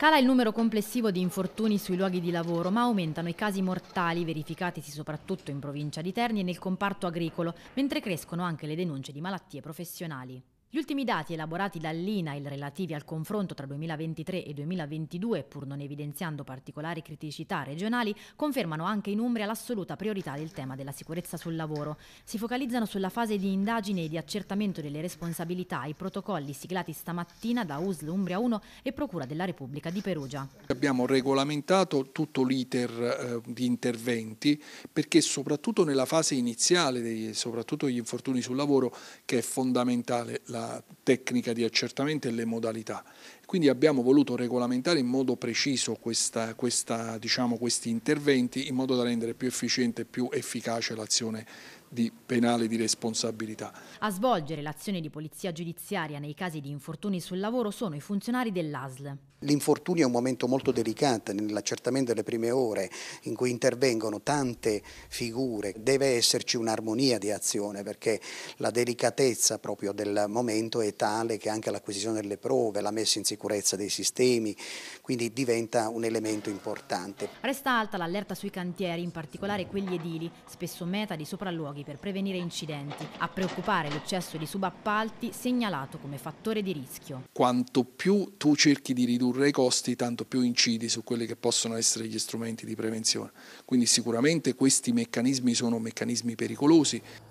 Cala il numero complessivo di infortuni sui luoghi di lavoro, ma aumentano i casi mortali verificatisi soprattutto in provincia di Terni e nel comparto agricolo, mentre crescono anche le denunce di malattie professionali. Gli ultimi dati elaborati dall'INAIL relativi al confronto tra 2023 e 2022, pur non evidenziando particolari criticità regionali, confermano anche in Umbria l'assoluta priorità del tema della sicurezza sul lavoro. Si focalizzano sulla fase di indagine e di accertamento delle responsabilità i protocolli siglati stamattina da USL Umbria 1 e Procura della Repubblica di Perugia. Abbiamo regolamentato tutto l'iter eh, di interventi perché soprattutto nella fase iniziale, dei, soprattutto gli infortuni sul lavoro, che è fondamentale la la tecnica di accertamento e le modalità. Quindi abbiamo voluto regolamentare in modo preciso questa, questa, diciamo, questi interventi in modo da rendere più efficiente e più efficace l'azione di penale di responsabilità. A svolgere l'azione di polizia giudiziaria nei casi di infortuni sul lavoro sono i funzionari dell'ASL. L'infortunio è un momento molto delicato, nell'accertamento delle prime ore in cui intervengono tante figure, deve esserci un'armonia di azione perché la delicatezza proprio del momento è tale che anche l'acquisizione delle prove, la messa in sicurezza dei sistemi, quindi diventa un elemento importante. Resta alta l'allerta sui cantieri, in particolare quelli edili, spesso meta di sopralluoghi operativi per prevenire incidenti, a preoccupare l'eccesso di subappalti segnalato come fattore di rischio. Quanto più tu cerchi di ridurre i costi, tanto più incidi su quelli che possono essere gli strumenti di prevenzione. Quindi sicuramente questi meccanismi sono meccanismi pericolosi.